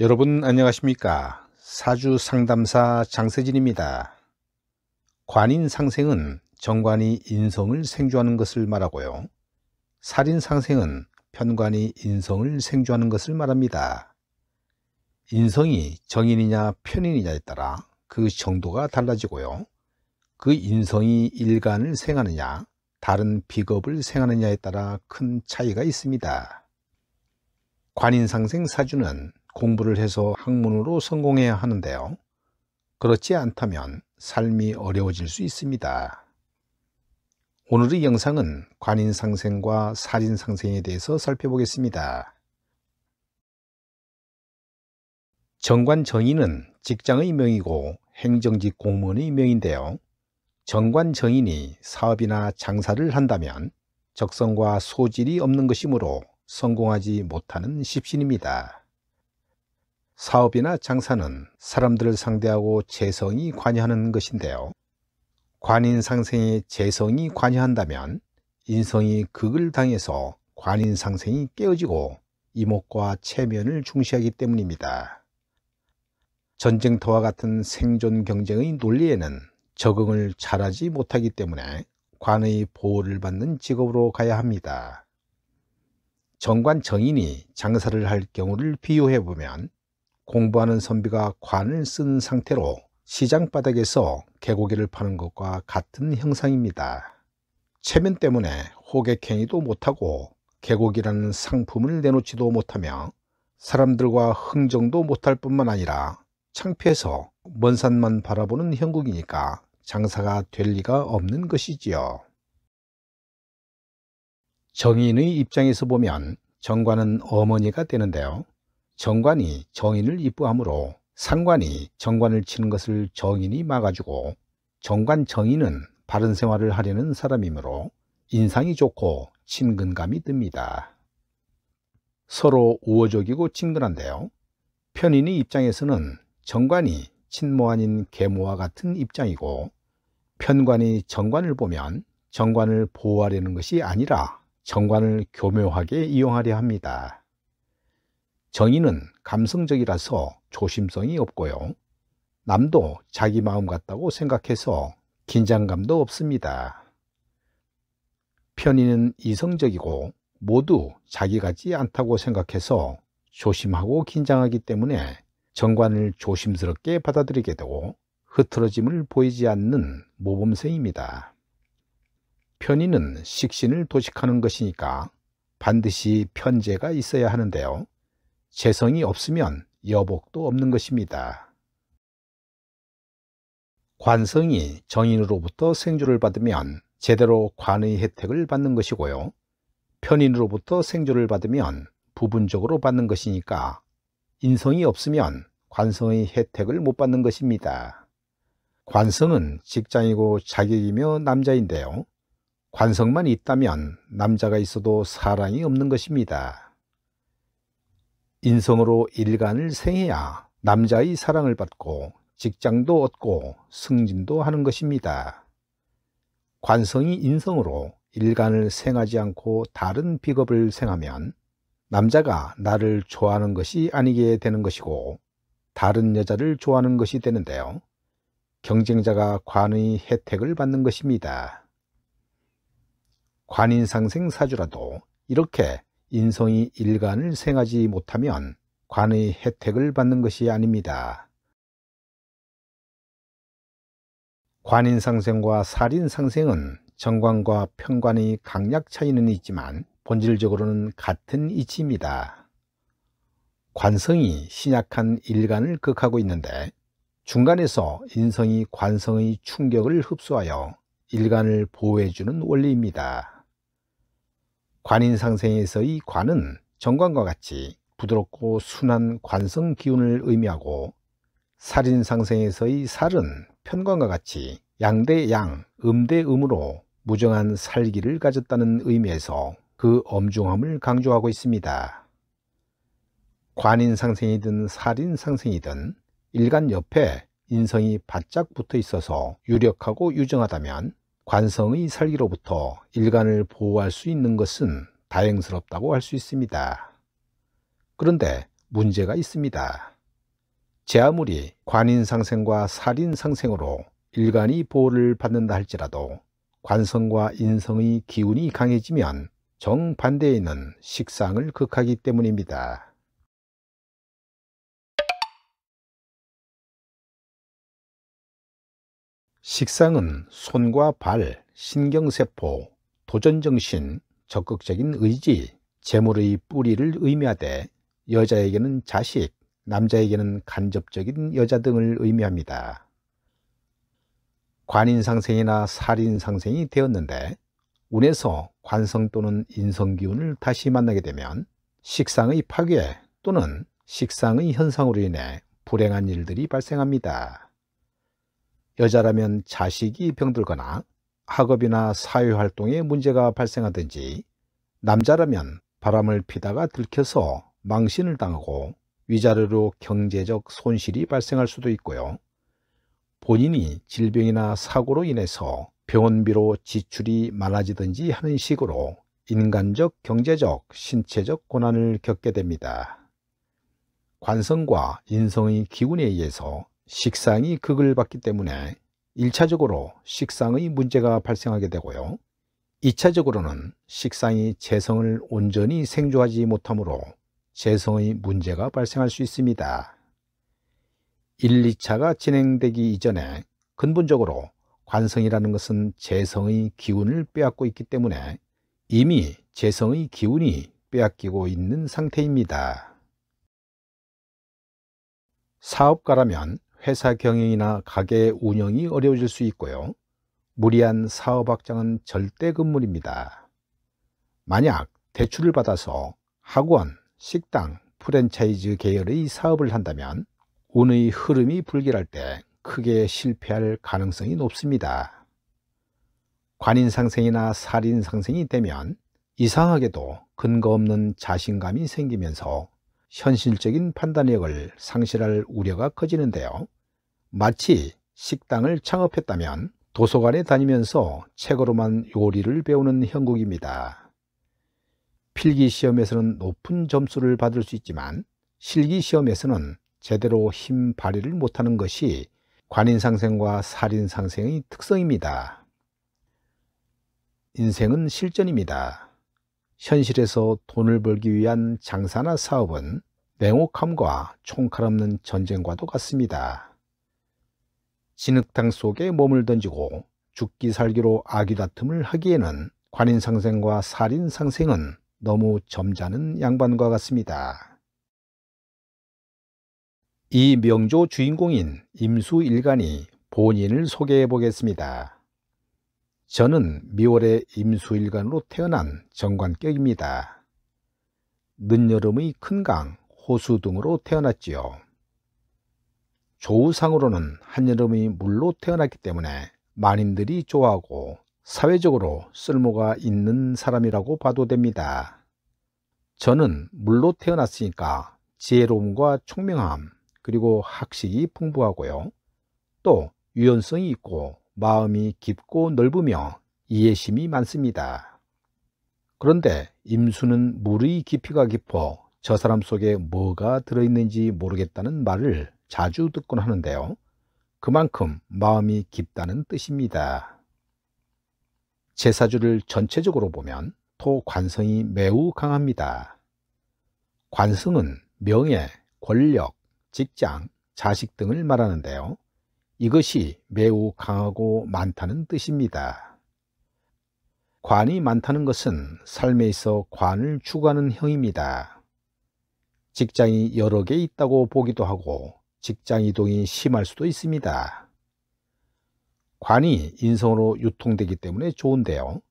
여러분 안녕하십니까? 사주 상담사 장세진입니다. 관인 상생은 정관이 인성을 생주하는 것을 말하고요. 살인 상생은 편관이 인성을 생주하는 것을 말합니다. 인성이 정인이냐 편인이냐에 따라 그 정도가 달라지고요. 그 인성이 일간을 생하느냐 다른 비겁을 생하느냐에 따라 큰 차이가 있습니다. 관인상생 사주는 공부를 해서 학문으로 성공해야 하는데요. 그렇지 않다면 삶이 어려워질 수 있습니다. 오늘의 영상은 관인상생과 살인상생에 대해서 살펴보겠습니다. 정관정인은 직장의 명이고 행정직 공무원의 명인데요. 정관정인이 사업이나 장사를 한다면 적성과 소질이 없는 것이므로 성공하지 못하는 십신입니다. 사업이나 장사는 사람들을 상대하고 재성이 관여하는 것인데요. 관인 상생에 재성이 관여한다면 인성이 극을 당해서 관인 상생이 깨어지고 이목과 체면을 중시하기 때문입니다. 전쟁터와 같은 생존 경쟁의 논리에는 적응을 잘하지 못하기 때문에 관의 보호를 받는 직업으로 가야 합니다. 정관 정인이 장사를 할 경우를 비유해 보면 공부하는 선비가 관을 쓴 상태로 시장 바닥에서 개고기를 파는 것과 같은 형상입니다. 체면 때문에 호객행위도 못하고 개고기라는 상품을 내놓지도 못하며 사람들과 흥정도 못할 뿐만 아니라 창피해서 먼 산만 바라보는 형국이니까 장사가 될 리가 없는 것이지요. 정인의 입장에서 보면 정관은 어머니가 되는데요. 정관이 정인을 입부하므로 상관이 정관을 치는 것을 정인이 막아주고 정관 정인은 바른 생활을 하려는 사람이므로 인상이 좋고 친근감이 듭니다. 서로 우호적이고 친근한데요. 편인의 입장에서는 정관이 친모 아닌 계모와 같은 입장이고 편관이 정관을 보면 정관을 보호하려는 것이 아니라 정관을 교묘하게 이용하려 합니다. 정의는 감성적이라서 조심성이 없고요. 남도 자기 마음 같다고 생각해서 긴장감도 없습니다. 편의는 이성적이고 모두 자기 같지 않다고 생각해서 조심하고 긴장하기 때문에 정관을 조심스럽게 받아들이게 되고 흐트러짐을 보이지 않는 모범생입니다. 편의는 식신을 도식하는 것이니까 반드시 편제가 있어야 하는데요. 재성이 없으면 여복도 없는 것입니다. 관성이 정인으로부터 생주를 받으면 제대로 관의 혜택을 받는 것이고요. 편인으로부터 생주를 받으면 부분적으로 받는 것이니까 인성이 없으면 관성의 혜택을 못 받는 것입니다. 관성은 직장이고 자격이며 남자인데요. 관성만 있다면 남자가 있어도 사랑이 없는 것입니다. 인성으로 일간을 생해야 남자의 사랑을 받고 직장도 얻고 승진도 하는 것입니다. 관성이 인성으로 일간을 생하지 않고 다른 비겁을 생하면 남자가 나를 좋아하는 것이 아니게 되는 것이고 다른 여자를 좋아하는 것이 되는데요. 경쟁자가 관의 혜택을 받는 것입니다. 관인상생 사주라도 이렇게 인성이 일간을 생하지 못하면 관의 혜택을 받는 것이 아닙니다. 관인상생과 살인상생은 정관과 편관의 강약 차이는 있지만 본질적으로는 같은 이치입니다. 관성이 신약한 일간을 극하고 있는데 중간에서 인성이 관성의 충격을 흡수하여 일간을 보호해주는 원리입니다. 관인상생에서 이 관은 정관과 같이 부드럽고 순한 관성 기운을 의미하고 살인상생에서의 살은 편관과 같이 양대양, 음대음으로 무정한 살기를 가졌다는 의미에서 그 엄중함을 강조하고 있습니다. 관인상생이든 살인상생이든 일간 옆에 인성이 바짝 붙어 있어서 유력하고 유정하다면 관성의 살기로부터 일간을 보호할 수 있는 것은 다행스럽다고 할 수 있습니다. 그런데 문제가 있습니다. 제 아무리 관인상생과 살인상생으로 일간이 보호를 받는다 할지라도 관성과 인성의 기운이 강해지면 정반대에 있는 식상을 극하기 때문입니다. 식상은 손과 발, 신경세포, 도전정신, 적극적인 의지, 재물의 뿌리를 의미하되 여자에게는 자식, 남자에게는 간접적인 여자 등을 의미합니다. 관인상생이나 살인상생이 되었는데 운에서 관성 또는 인성기운을 다시 만나게 되면 식상의 파괴 또는 식상의 현상으로 인해 불행한 일들이 발생합니다. 여자라면 자식이 병들거나 학업이나 사회활동에 문제가 발생하든지 남자라면 바람을 피다가 들켜서 망신을 당하고 위자료로 경제적 손실이 발생할 수도 있고요. 본인이 질병이나 사고로 인해서 병원비로 지출이 많아지든지 하는 식으로 인간적, 경제적, 신체적 고난을 겪게 됩니다. 관성과 인성의 기운에 의해서 식상이 극을 받기 때문에 1차적으로 식상의 문제가 발생하게 되고요. 2차적으로는 식상이 재성을 온전히 생조하지 못하므로 재성의 문제가 발생할 수 있습니다. 1, 2차가 진행되기 이전에 근본적으로 관성이라는 것은 재성의 기운을 빼앗고 있기 때문에 이미 재성의 기운이 빼앗기고 있는 상태입니다. 사업가라면 회사 경영이나 가게 운영이 어려워질 수 있고요. 무리한 사업 확장은 절대 금물입니다. 만약 대출을 받아서 학원, 식당, 프랜차이즈 계열의 사업을 한다면 운의 흐름이 불길할 때 크게 실패할 가능성이 높습니다. 관인상생이나 살인상생이 되면 이상하게도 근거 없는 자신감이 생기면서 현실적인 판단력을 상실할 우려가 커지는데요. 마치 식당을 창업했다면 도서관에 다니면서 책으로만 요리를 배우는 형국입니다. 필기시험에서는 높은 점수를 받을 수 있지만 실기시험에서는 제대로 힘 발휘를 못하는 것이 관인상생과 살인상생의 특성입니다. 인생은 실전입니다. 현실에서 돈을 벌기 위한 장사나 사업은 냉혹함과 총칼 없는 전쟁과도 같습니다. 진흙탕 속에 몸을 던지고 죽기 살기로 아귀다툼을 하기에는 관인상생과 살인상생은 너무 점잖은 양반과 같습니다. 이 명조 주인공인 임수일간이 본인을 소개해 보겠습니다. 저는 미월의 임수일간으로 태어난 정관격입니다. 늦여름의 큰 강, 호수 등으로 태어났지요. 조우상으로는 한여름의 물로 태어났기 때문에 만인들이 좋아하고 사회적으로 쓸모가 있는 사람이라고 봐도 됩니다. 저는 물로 태어났으니까 지혜로움과 총명함 그리고 학식이 풍부하고요. 또 유연성이 있고 마음이 깊고 넓으며 이해심이 많습니다. 그런데 임수는 물의 깊이가 깊어 저 사람 속에 뭐가 들어있는지 모르겠다는 말을 자주 듣곤 하는데요. 그만큼 마음이 깊다는 뜻입니다. 제사주를 전체적으로 보면 토 관성이 매우 강합니다. 관성은 명예, 권력, 직장, 자식 등을 말하는데요. 이것이 매우 강하고 많다는 뜻입니다. 관이 많다는 것은 삶에 있어 관을 추구하는 형입니다. 직장이 여러 개 있다고 보기도 하고 직장 이동이 심할 수도 있습니다. 관이 인성으로 유통되기 때문에 좋은데요.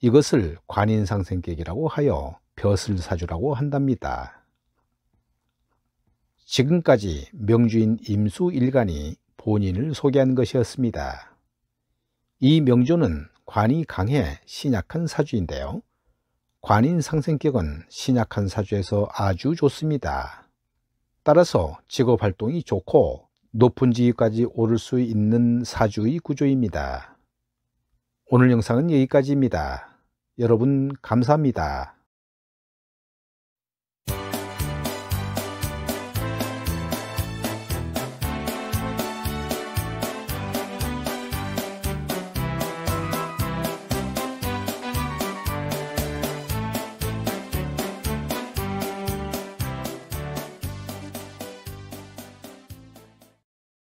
이것을 관인상생객이라고 하여 벼슬 사주라고 한답니다. 지금까지 명주인 임수일간이 본인을 소개한 것이었습니다. 이 명조는 관이 강해 신약한 사주인데요. 관인 상생격은 신약한 사주에서 아주 좋습니다. 따라서 직업 활동이 좋고 높은 지위까지 오를 수 있는 사주의 구조입니다. 오늘 영상은 여기까지입니다. 여러분 감사합니다.